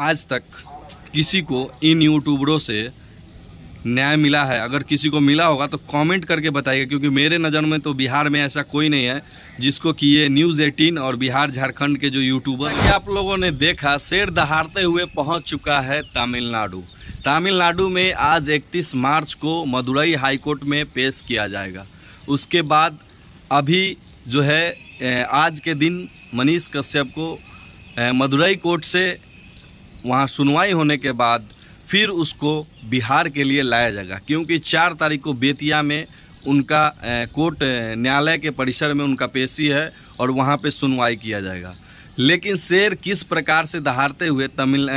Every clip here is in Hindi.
आज तक किसी को इन यूट्यूबरों से न्याय मिला है अगर किसी को मिला होगा तो कमेंट करके बताइए क्योंकि मेरे नज़र में तो बिहार में ऐसा कोई नहीं है जिसको कि ये न्यूज़ एटीन और बिहार झारखंड के जो यूट्यूबर कि आप लोगों ने देखा शेर दहाड़ते हुए पहुंच चुका है तमिलनाडु तमिलनाडु में आज 31 मार्च को मदुरई हाईकोर्ट में पेश किया जाएगा उसके बाद अभी जो है आज के दिन मनीष कश्यप को मदुरई कोर्ट से वहाँ सुनवाई होने के बाद फिर उसको बिहार के लिए लाया जाएगा क्योंकि चार तारीख को बेतिया में उनका कोर्ट न्यायालय के परिसर में उनका पेशी है और वहाँ पे सुनवाई किया जाएगा लेकिन शेर किस प्रकार से दहाड़ते हुए तमिल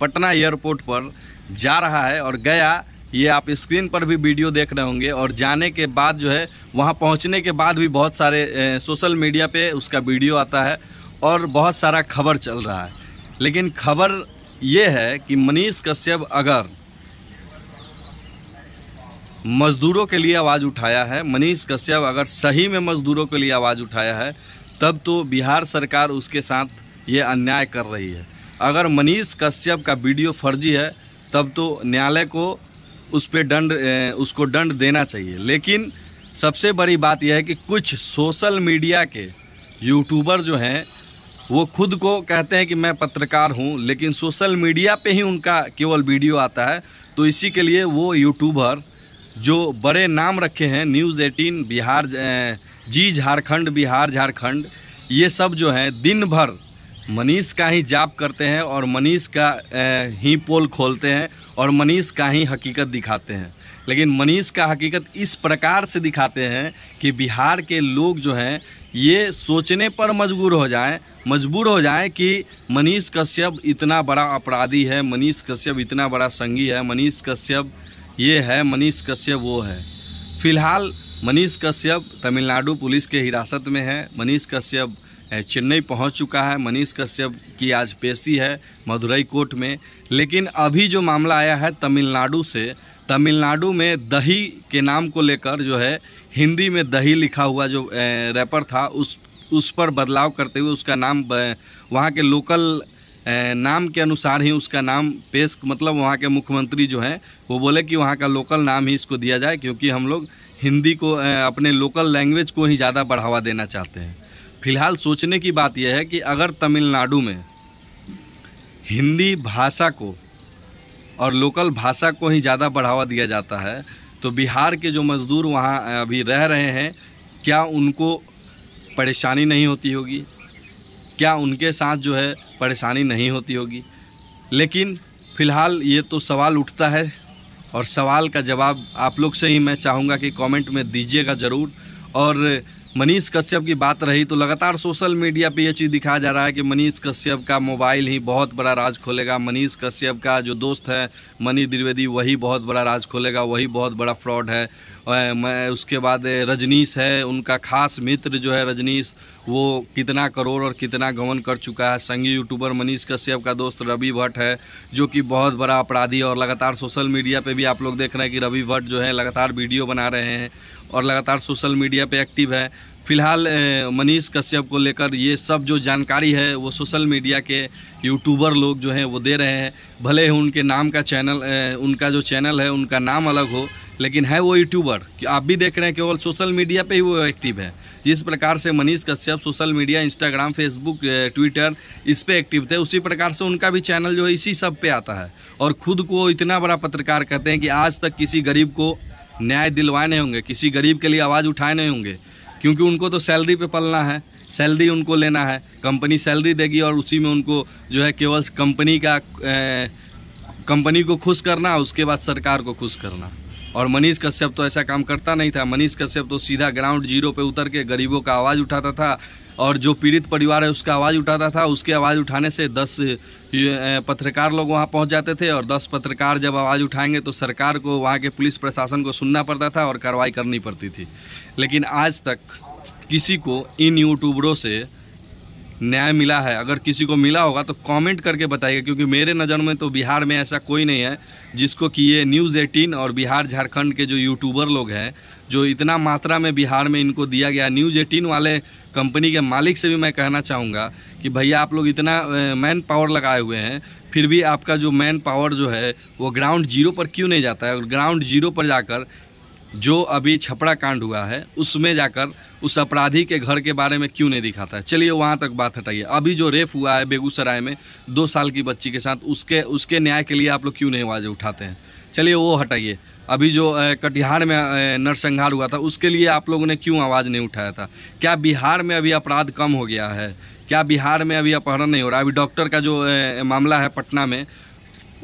पटना एयरपोर्ट पर जा रहा है और गया ये आप स्क्रीन पर भी वीडियो देख रहे होंगे और जाने के बाद जो है वहाँ पहुँचने के बाद भी बहुत सारे सोशल मीडिया पर उसका वीडियो आता है और बहुत सारा खबर चल रहा है लेकिन खबर ये है कि मनीष कश्यप अगर मज़दूरों के लिए आवाज़ उठाया है मनीष कश्यप अगर सही में मज़दूरों के लिए आवाज़ उठाया है तब तो बिहार सरकार उसके साथ ये अन्याय कर रही है अगर मनीष कश्यप का वीडियो फर्जी है तब तो न्यायालय को उस पर दंड उसको दंड देना चाहिए लेकिन सबसे बड़ी बात यह है कि कुछ सोशल मीडिया के यूट्यूबर जो हैं वो खुद को कहते हैं कि मैं पत्रकार हूँ लेकिन सोशल मीडिया पे ही उनका केवल वीडियो आता है तो इसी के लिए वो यूट्यूबर जो बड़े नाम रखे हैं न्यूज़ एटीन बिहार जी झारखंड बिहार झारखंड ये सब जो हैं दिन भर मनीष का ही जाप करते हैं और मनीष का ही पोल खोलते हैं और मनीष का ही हकीकत दिखाते हैं लेकिन मनीष का हकीकत इस प्रकार से दिखाते हैं कि बिहार के लोग जो हैं ये सोचने पर मजबूर हो जाएं मजबूर हो जाएं कि मनीष कश्यप इतना बड़ा अपराधी है मनीष कश्यप इतना बड़ा संगी है मनीष कश्यप ये है मनीष कश्यप वो है फिलहाल मनीष कश्यप तमिलनाडु पुलिस के हिरासत में है मनीष कश्यप चेन्नई पहुंच चुका है मनीष कश्यप की आज पेशी है मदुरई कोर्ट में लेकिन अभी जो मामला आया है तमिलनाडु से तमिलनाडु में दही के नाम को लेकर जो है हिंदी में दही लिखा हुआ जो रैपर था उस उस पर बदलाव करते हुए उसका नाम वहाँ के लोकल नाम के अनुसार ही उसका नाम पेश मतलब वहाँ के मुख्यमंत्री जो हैं वो बोले कि वहाँ का लोकल नाम ही इसको दिया जाए क्योंकि हम लोग हिंदी को अपने लोकल लैंग्वेज को ही ज़्यादा बढ़ावा देना चाहते हैं फिलहाल सोचने की बात यह है कि अगर तमिलनाडु में हिंदी भाषा को और लोकल भाषा को ही ज़्यादा बढ़ावा दिया जाता है तो बिहार के जो मज़दूर वहाँ अभी रह रहे हैं क्या उनको परेशानी नहीं होती होगी क्या उनके साथ जो है परेशानी नहीं होती होगी लेकिन फ़िलहाल ये तो सवाल उठता है और सवाल का जवाब आप लोग से ही मैं चाहूँगा कि कमेंट में दीजिएगा ज़रूर और मनीष कश्यप की बात रही तो लगातार सोशल मीडिया पे ये चीज़ दिखाया जा रहा है कि मनीष कश्यप का मोबाइल ही बहुत बड़ा राज खोलेगा मनीष कश्यप का जो दोस्त है मनी द्विवेदी वही बहुत बड़ा राज खोलेगा वही बहुत बड़ा फ्रॉड है मैं उसके बाद रजनीश है उनका खास मित्र जो है रजनीश वो कितना करोड़ और कितना गमन कर चुका है संगी यूट्यूबर मनीष कश्यप का दोस्त रवि भट्ट है जो कि बहुत बड़ा अपराधी और लगातार सोशल मीडिया पर भी आप लोग देख रहे हैं कि रवि भट्ट जो है लगातार वीडियो बना रहे हैं और लगातार सोशल मीडिया पे एक्टिव है फिलहाल मनीष कश्यप को लेकर ये सब जो जानकारी है वो सोशल मीडिया के यूट्यूबर लोग जो हैं वो दे रहे हैं भले ही उनके नाम का चैनल उनका जो चैनल है उनका नाम अलग हो लेकिन है वो यूट्यूबर कि आप भी देख रहे हैं केवल सोशल मीडिया पे ही वो एक्टिव है जिस प्रकार से Manish Kashyap social media Instagram Facebook Twitter इस पर एक्टिव थे उसी प्रकार से उनका भी चैनल जो है इसी सब पे आता है और खुद को इतना बड़ा पत्रकार कहते हैं कि आज तक किसी गरीब को न्याय दिलवाए नहीं होंगे किसी गरीब के लिए आवाज़ उठाए नहीं होंगे क्योंकि उनको तो सैलरी पे पलना है सैलरी उनको लेना है कंपनी सैलरी देगी और उसी में उनको जो है केवल कंपनी का कंपनी को खुश करना उसके बाद सरकार को खुश करना और मनीष कश्यप तो ऐसा काम करता नहीं था मनीष कश्यप तो सीधा ग्राउंड जीरो पे उतर के गरीबों का आवाज़ उठाता था और जो पीड़ित परिवार है उसका आवाज़ उठाता था उसके आवाज़ उठाने से दस पत्रकार लोग वहाँ पहुँच जाते थे और दस पत्रकार जब आवाज़ उठाएंगे तो सरकार को वहाँ के पुलिस प्रशासन को सुनना पड़ता था और कार्रवाई करनी पड़ती थी लेकिन आज तक किसी को इन यूट्यूबरों से न्याय मिला है अगर किसी को मिला होगा तो कमेंट करके बताइएगा क्योंकि मेरे नज़र में तो बिहार में ऐसा कोई नहीं है जिसको कि ये न्यूज़ एटीन और बिहार झारखंड के जो यूट्यूबर लोग हैं जो इतना मात्रा में बिहार में इनको दिया गया न्यूज़ एटीन वाले कंपनी के मालिक से भी मैं कहना चाहूँगा कि भैया आप लोग इतना मैन पावर लगाए हुए हैं फिर भी आपका जो मैन पावर जो है वो ग्राउंड जीरो पर क्यों नहीं जाता है और ग्राउंड जीरो पर जाकर जो अभी छपड़ा कांड हुआ है उसमें जाकर उस अपराधी के घर के बारे में क्यों नहीं दिखाता है चलिए वहाँ तक बात हटाइए अभी जो रेप हुआ है बेगूसराय में दो साल की बच्ची के साथ उसके उसके न्याय के लिए आप लोग क्यों नहीं आवाज़ उठाते हैं चलिए वो हटाइए अभी जो कटिहार में नरसंहार हुआ था उसके लिए आप लोगों ने क्यों आवाज़ नहीं उठाया था क्या बिहार में अभी अपराध कम हो गया है क्या बिहार में अभी अपहरण नहीं हो रहा अभी डॉक्टर का जो मामला है पटना में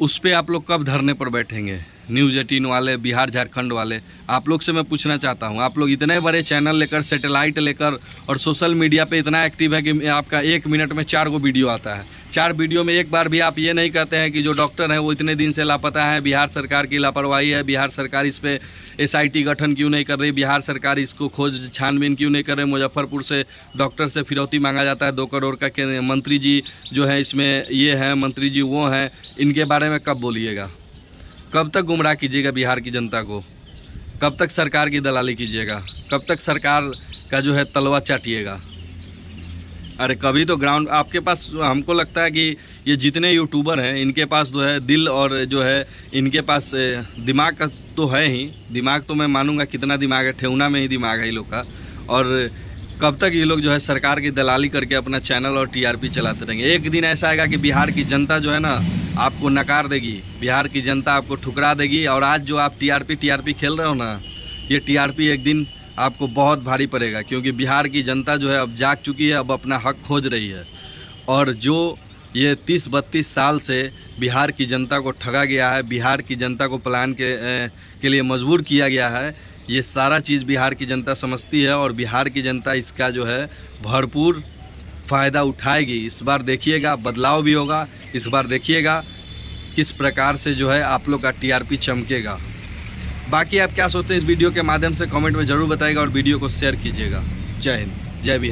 उस पर आप लोग कब धरने पर बैठेंगे न्यूज एटीन वाले बिहार झारखंड वाले आप लोग से मैं पूछना चाहता हूँ आप लोग इतने बड़े चैनल लेकर सेटेलाइट लेकर और सोशल मीडिया पे इतना एक्टिव है कि आपका एक मिनट में चार गो वीडियो आता है चार वीडियो में एक बार भी आप ये नहीं कहते हैं कि जो डॉक्टर हैं वो इतने दिन से लापता है बिहार सरकार की लापरवाही है बिहार सरकार इस पर एस गठन क्यों नहीं कर रही बिहार सरकार इसको खोज छानबीन क्यों नहीं कर रही मुजफ्फरपुर से डॉक्टर से फिरौती मांगा जाता है दो करोड़ का मंत्री जी जो है इसमें ये हैं मंत्री जी वो हैं इनके बारे में कब बोलिएगा कब तक गुमराह कीजिएगा बिहार की जनता को कब तक सरकार की दलाली कीजिएगा कब तक सरकार का जो है तलवा चाटिएगा अरे कभी तो ग्राउंड आपके पास हमको लगता है कि ये जितने यूट्यूबर हैं इनके पास जो तो है दिल और जो है इनके पास दिमाग का तो है ही दिमाग तो मैं मानूंगा कितना दिमाग है ठेवना में ही दिमाग है ये लोग का और कब तक ये लोग जो है सरकार की दलाली करके अपना चैनल और टीआरपी चलाते रहेंगे एक दिन ऐसा आएगा कि बिहार की जनता जो है ना आपको नकार देगी बिहार की जनता आपको ठुकरा देगी और आज जो आप टीआरपी टीआरपी खेल रहे हो ना ये टीआरपी एक दिन आपको बहुत भारी पड़ेगा क्योंकि बिहार की जनता जो है अब जाग चुकी है अब अपना हक खोज रही है और जो ये तीस बत्तीस साल से बिहार की जनता को ठगा गया है बिहार की जनता को प्लान के ए, के लिए मजबूर किया गया है ये सारा चीज़ बिहार की जनता समझती है और बिहार की जनता इसका जो है भरपूर फ़ायदा उठाएगी इस बार देखिएगा बदलाव भी होगा इस बार देखिएगा किस प्रकार से जो है आप लोग का टीआरपी चमकेगा बाकी आप क्या सोचते हैं इस वीडियो के माध्यम से कमेंट में ज़रूर बताएगा और वीडियो को शेयर कीजिएगा जय हिंद जय बिहार